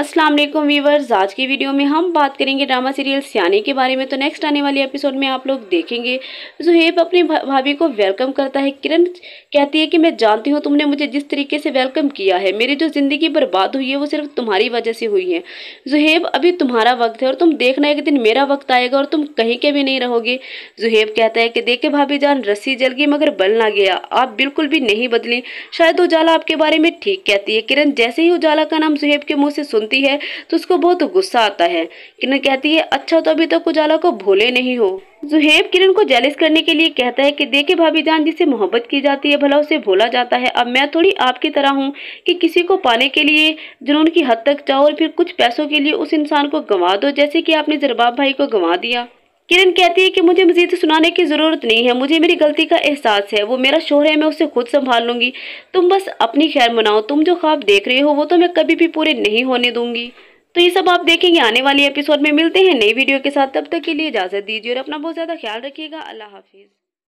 अस्सलाम वालेकुम वीवर्स आज की वीडियो में हम बात करेंगे ड्रामा सीरियल सियाने के बारे में तो नेक्स्ट आने वाले एपिसोड में आप लोग देखेंगे जुहेब अपनी भाभी को वेलकम करता है किरण कहती है कि मैं जानती हूँ तुमने मुझे जिस तरीके से वेलकम किया है मेरी जो ज़िंदगी बर्बाद हुई है वो सिर्फ तुम्हारी वजह से हुई है जुहेब अभी तुम्हारा वक्त है और तुम देखना एक दिन मेरा वक्त आएगा और तुम कहीं के भी नहीं रहोगे जुहेब कहता है कि देखे भाभी जान रस्सी जल गई मगर बल ना गया आप बिल्कुल भी नहीं बदली शायद उजाला आपके बारे में ठीक कहती है किरण जैसे ही उजाला का नाम जुहेब के मुँह से सुनती बोलती है तो उसको बहुत गुस्सा आता है किरण कहती है अच्छा तो अभी तक तो उजाला को भोले नहीं हो जुहेब किरण को जैलिस करने के लिए कहता है कि देखे भाभी जान जिसे मोहब्बत की जाती है भला उसे भोला जाता है अब मैं थोड़ी आपकी तरह हूँ कि किसी को पाने के लिए जुनून की हद तक जाओ और फिर कुछ पैसों के लिए उस इंसान को गंवा दो जैसे कि आपने जरबाब भाई को गंवा दिया किरण कहती है कि मुझे मजीद सुनाने की ज़रूरत नहीं है मुझे मेरी गलती का एहसास है वो मेरा शोहर है मैं उसे खुद संभाल लूँगी तुम बस अपनी खैर मनाओ तुम जो ख्वाब देख रहे हो वो तो मैं कभी भी पूरे नहीं होने दूंगी तो ये सब आप देखेंगे आने वाले एपिसोड में मिलते हैं नई वीडियो के साथ तब तक के लिए इजाज़त दीजिए और अपना बहुत ज़्यादा ख्याल रखिएगा अल्लाह हाफिज़